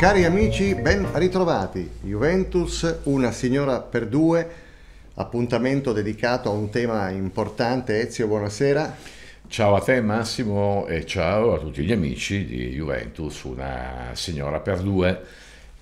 Cari amici, ben ritrovati. Juventus, una signora per due, appuntamento dedicato a un tema importante. Ezio, buonasera. Ciao a te Massimo e ciao a tutti gli amici di Juventus, una signora per due,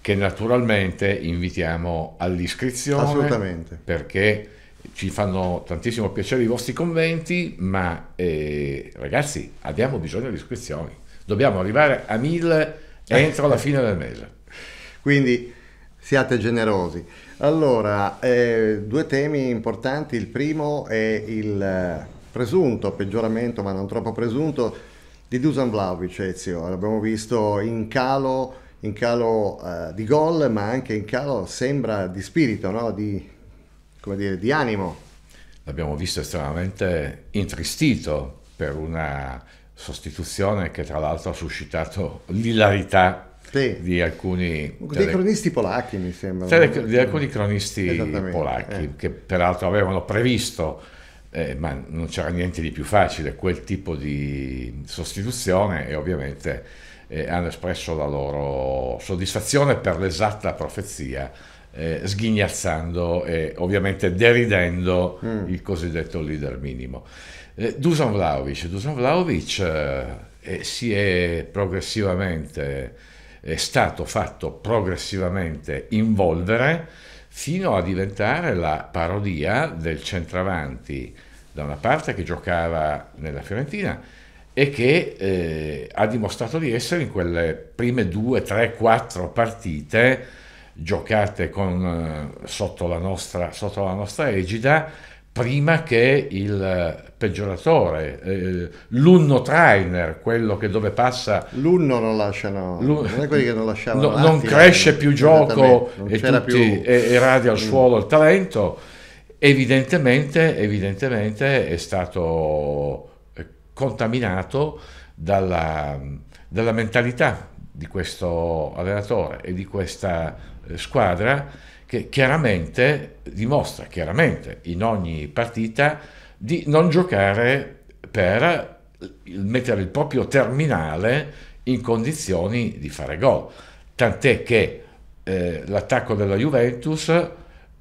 che naturalmente invitiamo all'iscrizione. Assolutamente. Perché ci fanno tantissimo piacere i vostri commenti, ma eh, ragazzi abbiamo bisogno di iscrizioni. Dobbiamo arrivare a mille entro la fine del mese. Quindi siate generosi. Allora, eh, due temi importanti. Il primo è il eh, presunto peggioramento, ma non troppo presunto, di Dusan Vlaovic, Ezio. L'abbiamo visto in calo, in calo eh, di gol, ma anche in calo, sembra, di spirito, no? di, dire, di animo. L'abbiamo visto estremamente intristito per una sostituzione che tra l'altro ha suscitato l'ilarità sì. di alcuni dei tele... cronisti polacchi mi sembra tele... di alcuni cronisti polacchi eh. che peraltro avevano previsto eh, ma non c'era niente di più facile quel tipo di sostituzione e ovviamente eh, hanno espresso la loro soddisfazione per l'esatta profezia eh, sghignazzando e ovviamente deridendo mm. il cosiddetto leader minimo eh, Dusan Vlaovic, Dusan Vlaovic eh, si è progressivamente, è stato fatto progressivamente involvere fino a diventare la parodia del centravanti da una parte che giocava nella Fiorentina e che eh, ha dimostrato di essere in quelle prime due, tre, quattro partite giocate con, eh, sotto, la nostra, sotto la nostra egida prima che il peggioratore, eh, l'unno trainer, quello che dove passa... L'unno non lasciano, non è quelli che non lasciavano... No, non cresce più gioco e, tutti, più... e, e radia al mm. suolo il talento, evidentemente, evidentemente è stato eh, contaminato dalla, dalla mentalità di questo allenatore e di questa eh, squadra che chiaramente dimostra chiaramente in ogni partita di non giocare per mettere il proprio terminale in condizioni di fare gol. Tant'è che eh, l'attacco della Juventus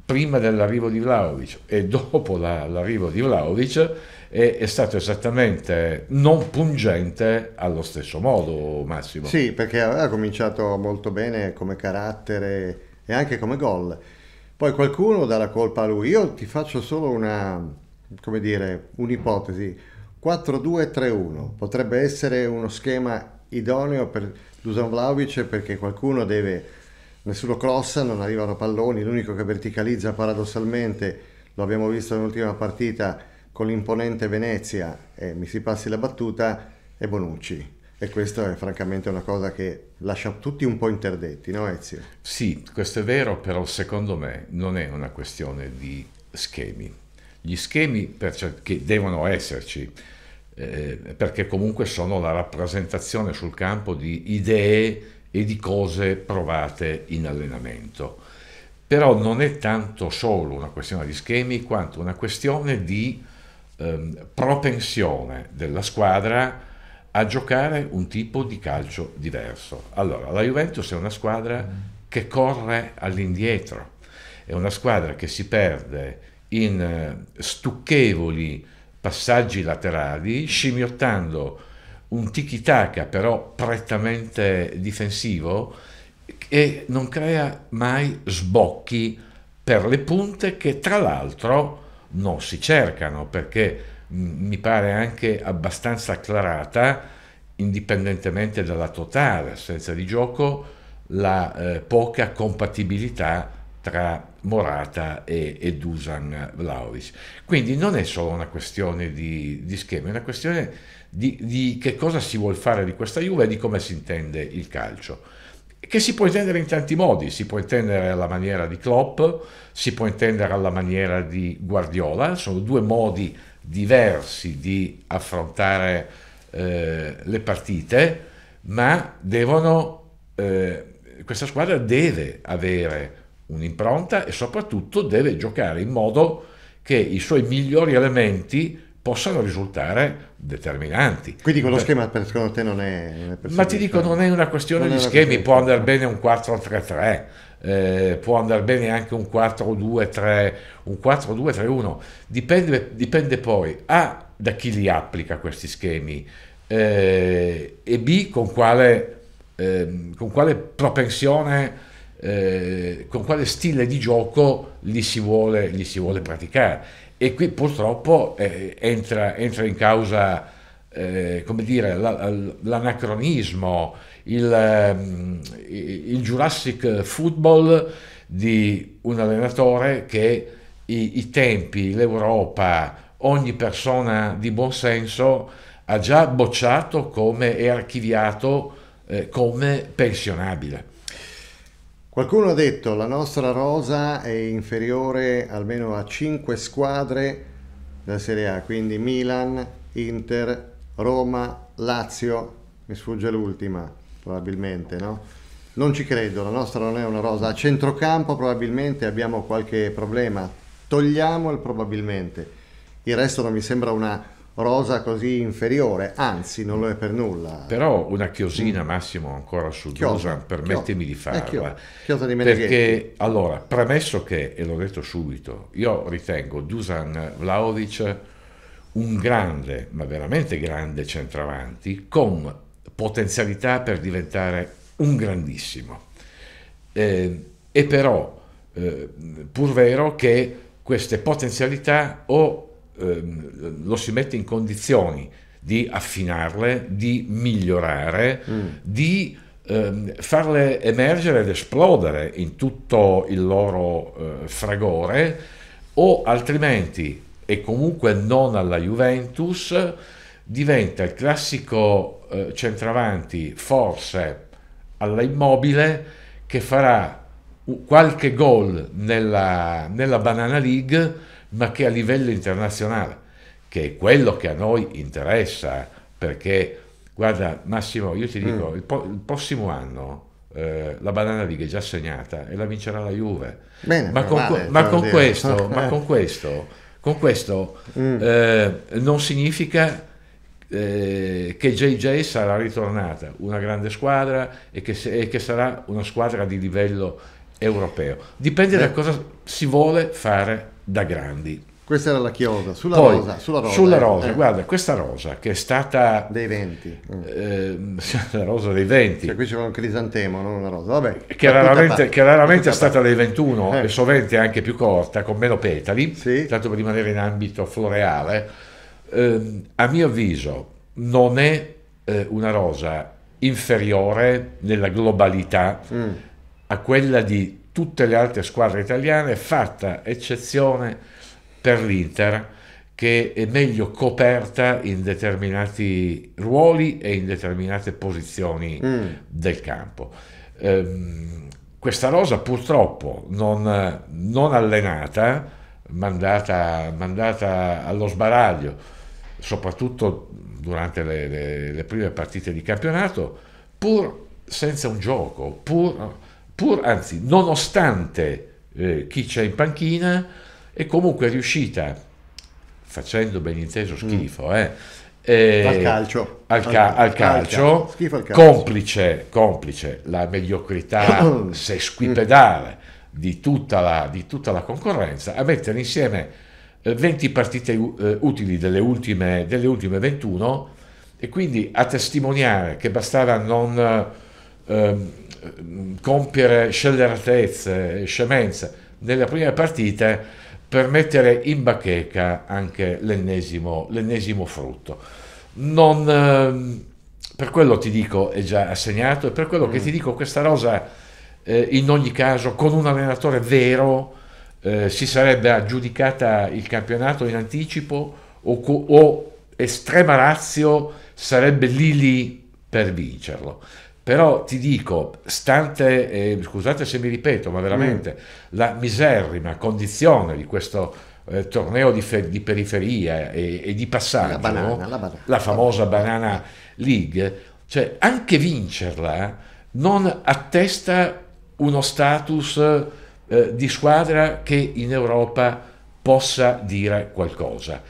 prima dell'arrivo di Vlaovic e dopo la, l'arrivo di Vlaovic è, è, stato esattamente non pungente allo stesso modo, Massimo. Sì, perché aveva cominciato molto bene come carattere, e anche come gol. Poi qualcuno dà la colpa a lui. Io ti faccio solo una, come dire, un'ipotesi. 4-2-3-1 potrebbe essere uno schema idoneo per Dusan Vlaovic perché qualcuno deve, nessuno crossa, non arrivano palloni, l'unico che verticalizza paradossalmente, lo abbiamo visto nell'ultima partita con l'imponente Venezia, e mi si passi la battuta, è Bonucci e questa è francamente una cosa che lascia tutti un po' interdetti, no Ezio? Sì, questo è vero, però secondo me non è una questione di schemi. Gli schemi cer- che devono esserci, eh, perché comunque sono la rappresentazione sul campo di idee e di cose provate in allenamento. Però non è tanto solo una questione di schemi quanto una questione di ehm, propensione della squadra a giocare un tipo di calcio diverso. Allora, la Juventus è una squadra che corre all'indietro, è una squadra che si perde in eh, stucchevoli passaggi laterali, scimmiottando un tiki-taka però prettamente difensivo e non crea mai sbocchi per le punte che tra l'altro non si cercano perché mm, mi pare anche abbastanza acclarata indipendentemente dalla totale assenza di gioco, la eh, poca compatibilità tra Morata e, e Dusan Vlaovic. Quindi non è solo una questione di, di schema, è una questione di, di che cosa si vuole fare di questa Juve e di come si intende il calcio che si può intendere in tanti modi, si può intendere alla maniera di Klopp, si può intendere alla maniera di Guardiola, sono due modi diversi di affrontare eh, le partite, ma devono, eh, questa squadra deve avere un'impronta e soprattutto deve giocare in modo che i suoi migliori elementi possano risultare determinanti. Quindi quello Beh, schema per secondo te non è... Non ma ti dico, non è una questione non di schemi, questione. può andare bene un 4-3-3, eh, può andare bene anche un 4-2-3, un 4-2-3-1, dipende, dipende poi A, ah, da chi li applica questi schemi, eh, e B con quale, eh, con quale propensione, eh, con quale stile di gioco li si vuole, li si vuole praticare. E qui purtroppo eh, entra, entra, in causa eh, come dire, l'anacronismo, il, ehm, il Jurassic Football di un allenatore che i, i tempi, l'Europa, ogni persona di buon senso ha già bocciato come, e archiviato eh, come pensionabile. Qualcuno ha detto che la nostra rosa è inferiore almeno a 5 squadre della Serie A, quindi Milan, Inter, Roma, Lazio, mi sfugge l'ultima probabilmente, no? Non ci credo, la nostra non è una rosa. A centrocampo probabilmente abbiamo qualche problema, togliamo il probabilmente. Il resto non mi sembra una rosa così inferiore, anzi non lo è per nulla. Però una chiosina mm. Massimo ancora su Chiosa, Dusan, permettimi Chiosa, di farla. Chiosa di Meneghetti. Perché, allora, premesso che, e l'ho detto subito, io ritengo Dusan Vlaovic un grande, ma veramente grande centravanti, con potenzialità per diventare un grandissimo. Eh, però eh, pur vero che queste potenzialità o ehm, lo si mette in condizioni di affinarle, di migliorare, mm. di ehm, farle emergere ed esplodere in tutto il loro eh, fragore o altrimenti, e comunque non alla Juventus, diventa il classico eh, centravanti forse alla immobile che farà qualche gol nella, nella Banana League ma che a livello internazionale, che è quello che a noi interessa, perché guarda Massimo, io ti dico, mm. il, po- il, prossimo anno eh, la banana league è già segnata e la vincerà la Juve. Bene, ma, con, vale, ma, con questo, ma, con, questo, con questo mm. eh, non significa... Eh, che JJ sarà ritornata una grande squadra e che, se, e che sarà una squadra di livello europeo. Dipende Beh. da cosa si vuole fare da grandi. Questa era la chiosa, sulla Poi, rosa. Sulla rosa, sulla rosa eh. guarda, questa rosa che è stata... Dei venti. Mm. Eh, la rosa dei venti. Cioè qui c'era un crisantemo, non una rosa, vabbè. Che raramente, che raramente è stata dei 21 eh. e sovente anche più corta, con meno petali, sì. tanto per rimanere in ambito floreale. Ehm, a mio avviso non è eh, una rosa inferiore nella globalità mm. a quella di tutte le altre squadre italiane, fatta eccezione per l'Inter che è meglio coperta in determinati ruoli e in determinate posizioni mm. del campo. Ehm, questa rosa purtroppo non, non allenata, mandata, mandata, allo sbaraglio, soprattutto durante le, le, le prime partite di campionato, pur senza un gioco, pur pur anzi, nonostante eh, chi c'è in panchina, è comunque riuscita, facendo ben inteso mm. schifo, mm. eh, eh, al eh, calcio, al, ca- al calcio, al calcio. Complice, complice, la mediocrità sesquipedale di tutta, la, di tutta la concorrenza, a mettere insieme 20 eh, partite uh, utili delle ultime, delle ultime, 21 e quindi a testimoniare che bastava non... Uh, eh, compiere scelleratezze, scemenze nelle prime partite per mettere in bacheca anche l'ennesimo, l'ennesimo frutto. Non, ehm, per quello ti dico è già assegnato e per quello mm. che ti dico questa rosa eh, in ogni caso con un allenatore vero eh, si sarebbe aggiudicata il campionato in anticipo o, o estrema razio sarebbe lì lì per vincerlo però ti dico, stante, eh, scusate se mi ripeto, ma veramente mm. la miserrima condizione di questo eh, torneo di, fe- di periferia e, e, di passaggio, la, banana, la, banana. la famosa Banana League, cioè anche vincerla non attesta uno status eh, di squadra che in Europa possa dire qualcosa.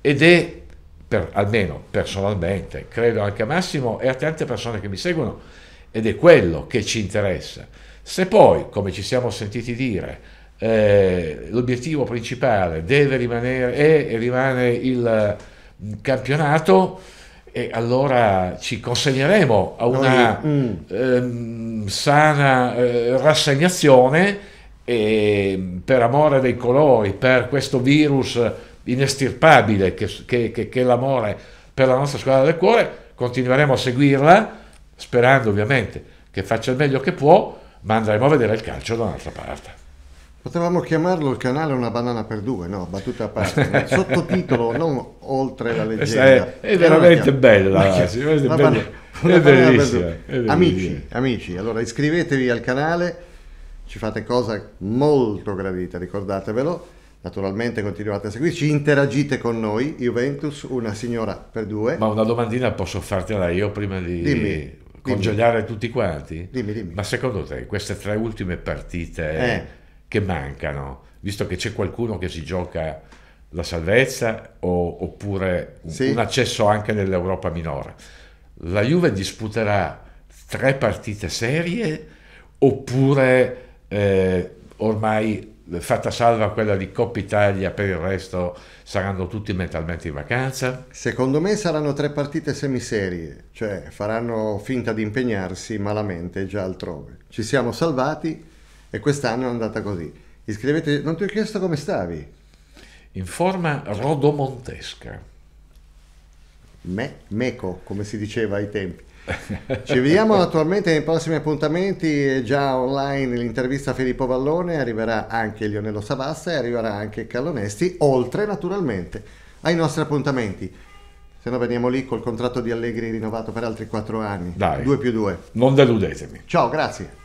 Ed è, per, almeno personalmente, credo anche a Massimo e a tante persone che mi seguono, ed è quello che ci interessa. Se poi, come ci siamo sentiti dire, eh, l'obiettivo principale deve rimanere e rimane il mm, campionato, e allora ci consegneremo a una Noi, mm. ehm, sana eh, rassegnazione e, per amore dei colori, per questo virus inestirpabile che, che, che, che è l'amore per la nostra squadra del cuore, continueremo a seguirla sperando ovviamente che faccia il meglio che può, ma andremo a vedere il calcio da un'altra parte. Potevamo chiamarlo il canale Una banana per due, no? Battuta a parte, sottotitolo non oltre la leggenda. È, è, veramente bella, è, bellissima, è bellissima. Amici, amici, allora iscrivetevi al canale, ci fate cosa molto gradita, ricordatevelo. Naturalmente continuate a seguirci, interagite con noi, Juventus, una signora per due. Ma una domandina posso fartela io prima di... Dimmi congelare tutti quanti? Dimmi, dimmi. Ma secondo te queste tre ultime partite eh. che mancano, visto che c'è qualcuno che si gioca la salvezza o, oppure sì. un accesso anche nell'Europa minore, la Juve disputerà tre partite serie oppure eh, ormai fatta salva quella di Coppa Italia, per il resto saranno tutti mentalmente in vacanza? Secondo me saranno tre partite semiserie, cioè faranno finta di impegnarsi malamente già altrove. Ci siamo salvati e quest'anno è andata così. Iscrivetevi, non ti ho chiesto come stavi. In forma rodomontesca. Me, meco, come si diceva ai tempi. Ci vediamo naturalmente nei prossimi appuntamenti, è già online l'intervista a Filippo Vallone, arriverà anche Lionello Savassa e arriverà anche Carlo oltre naturalmente ai nostri appuntamenti. Se no veniamo lì col contratto di Allegri rinnovato per altri 4 anni. Dai. 2 più 2. Non deludetemi. Ciao, grazie.